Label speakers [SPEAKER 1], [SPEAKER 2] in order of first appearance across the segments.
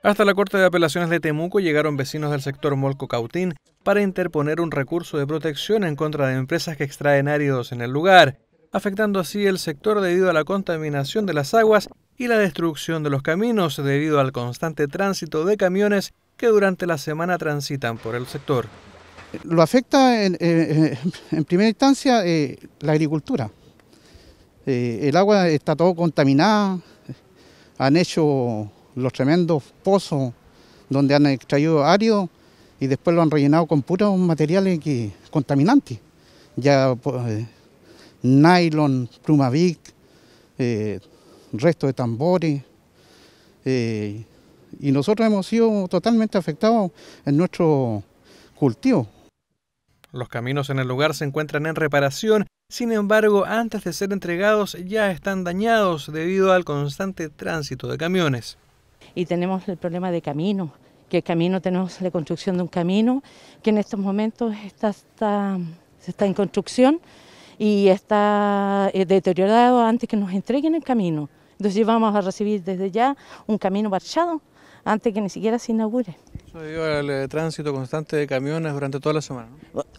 [SPEAKER 1] Hasta la Corte de Apelaciones de Temuco llegaron vecinos del sector Molco Cautín para interponer un recurso de protección en contra de empresas que extraen áridos en el lugar, afectando así el sector debido a la contaminación de las aguas y la destrucción de los caminos debido al constante tránsito de camiones que durante la semana transitan por el sector.
[SPEAKER 2] Lo afecta en, primera instancia eh, la agricultura. Eh, el agua está todo contaminada, han hecho los tremendos pozos donde han extraído árido y después lo han rellenado con puros materiales contaminantes. Ya pues, eh, nylon, plumavic, eh, resto de tambores. Eh, y nosotros hemos sido totalmente afectados en nuestro
[SPEAKER 1] cultivo. Los caminos en el lugar se encuentran en reparación, sin embargo, antes de ser entregados ya están dañados debido al constante tránsito de camiones
[SPEAKER 3] y tenemos el problema de camino... que el camino tenemos la construcción de un camino que en estos momentos está, está, en construcción y está eh, deteriorado antes que nos entreguen el camino. Entonces vamos a recibir desde ya un camino marchado antes que ni siquiera se inaugure.
[SPEAKER 1] Eso debido al eh, tránsito constante de camiones durante toda la semana.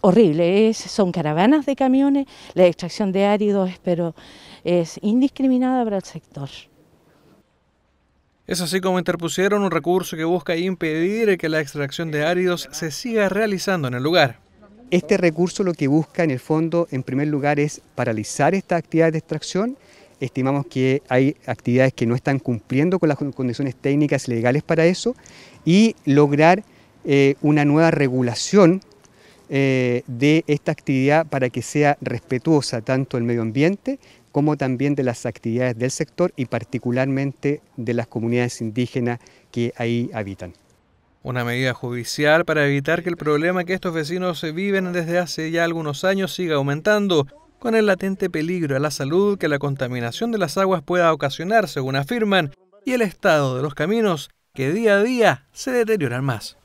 [SPEAKER 3] Horrible, son caravanas de camiones, la extracción de áridos, pero es indiscriminada para el sector.
[SPEAKER 1] Es así como interpusieron un recurso que busca impedir que la extracción de áridos se siga
[SPEAKER 4] realizando en el lugar. Este recurso lo que busca en el fondo, en primer lugar, es paralizar esta actividad de extracción. Estimamos que hay actividades que no están cumpliendo con las condiciones técnicas y legales para eso y lograr eh, una nueva regulación eh, de esta actividad para que sea respetuosa tanto el medio ambiente como también de las actividades del sector y particularmente de las comunidades indígenas que ahí habitan.
[SPEAKER 1] Una medida judicial para evitar que el problema que estos vecinos viven desde hace ya algunos años siga aumentando, con el latente peligro a la salud que la contaminación de las aguas pueda ocasionar, según afirman, y el estado de los caminos que día a día se deterioran más.